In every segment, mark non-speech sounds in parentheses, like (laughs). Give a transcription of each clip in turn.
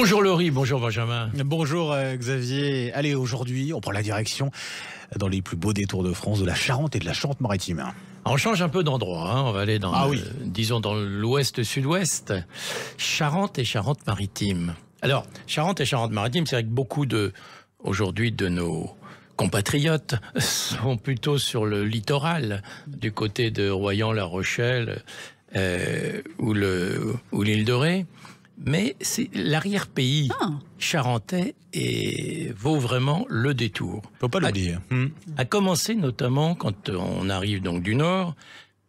Bonjour Laurie, bonjour Benjamin. Bonjour euh, Xavier. Allez, aujourd'hui, on prend la direction dans les plus beaux détours de France, de la Charente et de la Charente-Maritime. On change un peu d'endroit, hein. on va aller dans, ah disons, dans l'ouest-sud-ouest. Charente et Charente-Maritime. Alors, Charente et Charente-Maritime, c'est vrai que beaucoup de, aujourd'hui, de nos compatriotes sont plutôt sur le littoral, du côté de Royan, La Rochelle euh, ou l'île de Ré mais c'est l'arrière-pays ah. charentais et vaut vraiment le détour. Faut pas le dire. a commencer notamment quand on arrive donc du nord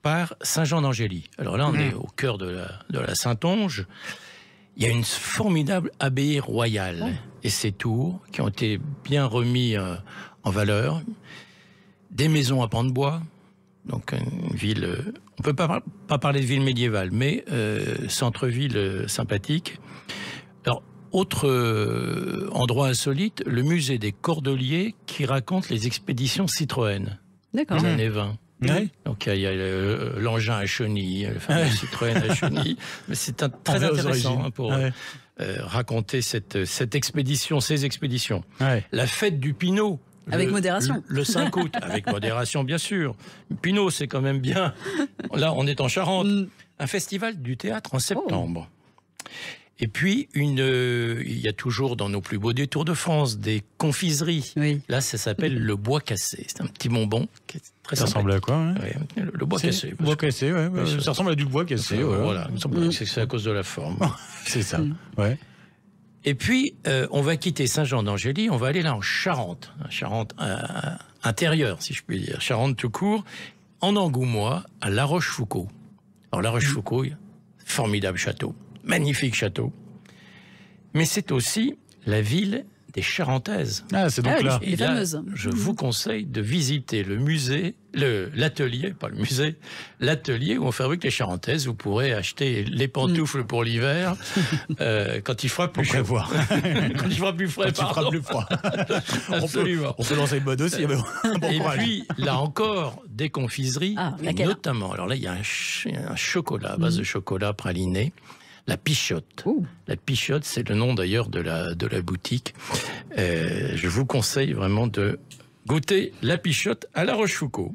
par Saint-Jean d'Angély. Alors là, on hmm. est au cœur de la, de la Saintonge. Il y a une formidable abbaye royale oh. et ses tours qui ont été bien remis euh, en valeur. Des maisons à pans de bois, donc une ville euh, on peut pas, parler de ville médiévale, mais euh, centre-ville euh, sympathique. Alors, autre euh, endroit insolite, le musée des Cordeliers qui raconte les expéditions Citroën des années 20. Donc il y a l'engin à chenilles, le fameux Citroën à chenilles. (laughs) Mais c'est très intéressant hein, pour raconter cette, cette expédition, ces expéditions. La fête du Pinot, avec modération. Le, 5 août, avec modération bien sûr. Pinot, c'est quand même bien. Là, on est en Charente. Mm. Un festival du théâtre en septembre. Oh. Et puis, une, euh, il y a toujours dans nos plus beaux détours de France des confiseries. Là, ça s'appelle le bois cassé. C'est un petit bonbon qui Ça ressemble à quoi hein le, bois cassé. Bois cassé, ça, ressemble à du bois cassé. Voilà, mm. c'est à cause de la forme. (laughs) c'est ça, mm. ouais. Et puis, euh, on va quitter Saint-Jean-d'Angély, on va aller là en Charente, Charente intérieure, si je puis dire, Charente tout court, en Angoumois, à La Rochefoucauld. Alors, La mm. Rochefoucauld, formidable château, magnifique château, mais c'est aussi la ville des Charentaises. Ah, c'est donc ah là. je mmh. vous conseille de visiter le musée, l'atelier, pas le musée, l'atelier où on fabrique les Charentaises. Vous pourrez acheter les pantoufles pour l'hiver mmh. euh, quand il fera plus chaud. voir. (laughs) quand il fera plus frais, quand Il fera plus froid. (laughs) Absolument. On peut, lancer une mode aussi. (laughs) Et puis, là encore, des confiseries, ah, notamment. Alors là, il y a un, chocolat, à base mmh. de chocolat praliné la Pichotte. La Pichotte, c'est le nom d'ailleurs de la, de la boutique. Euh, je vous conseille vraiment de goûter la Pichotte à La Rochefoucauld.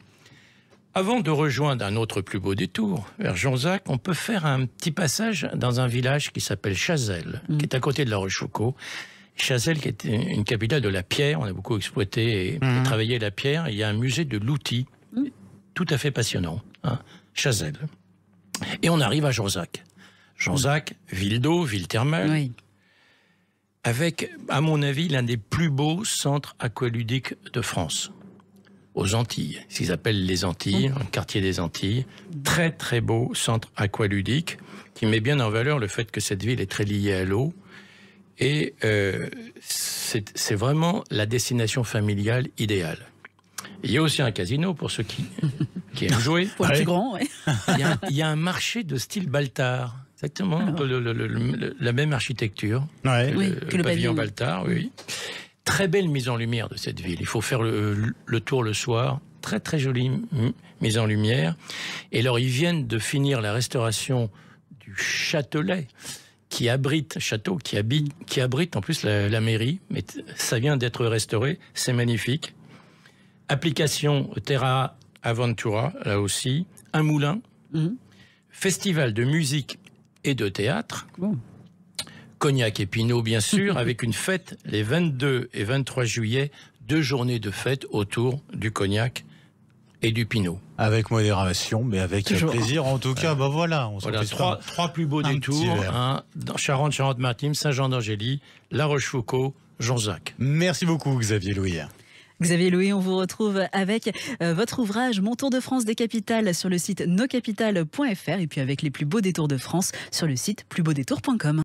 Avant de rejoindre un autre plus beau détour, vers Jonzac, on peut faire un petit passage dans un village qui s'appelle Chazelle, mm. qui est à côté de La Rochefoucauld. Chazelle, qui était une capitale de la pierre, on a beaucoup exploité et, mm. travaillé la pierre. Il y a un musée de l'outil, mm. tout à fait passionnant, hein, Chazelle. Et on arrive à Jonzac jean zac ville d'eau, ville thermale. Avec, à mon avis, l'un des plus beaux centres aqualudiques de France. Aux Antilles, Ce qu'ils appellent les Antilles, mm. un quartier des Antilles. Très, très beau centre aqualudique qui met bien en valeur le fait que cette ville est très liée à l'eau. Et euh, c'est vraiment la destination familiale idéale. Il y a aussi un casino pour ceux qui, qui aiment (laughs) jouer. Pour les plus grand, il, y a, il, y a, un marché de style Baltard. Exactement, la même architecture que, le, pavillon Baltard, oui. Très belle mise en lumière de cette ville. Il faut faire le, tour le soir. Très très jolie mise en lumière. Et alors ils viennent de finir la restauration du Châtelet qui abrite château, qui habite, qui abrite en plus la, mairie. Mais ça vient d'être restauré, c'est magnifique. Application Terra Aventura, là aussi, un moulin, mhm. festival de musique et de théâtre. Cognac et Pinot, bien sûr, (laughs) avec une fête les 22 et 23 juillet, deux journées de fête autour du cognac et du Pinot. Avec modération, mais avec plaisir. En tout cas, ben voilà, on se trois, trois plus beaux détours hein, dans Charente, Charente-Maritime, Saint-Jean d'Angély, La Rochefoucauld, Jean-Jacques. Merci beaucoup, Xavier Louis. Xavier Louis, on vous retrouve avec euh, votre ouvrage Mon Tour de France des capitales sur le site nocapital.fr et puis avec les plus beaux détours de France sur le site plusbeauxdétours.com.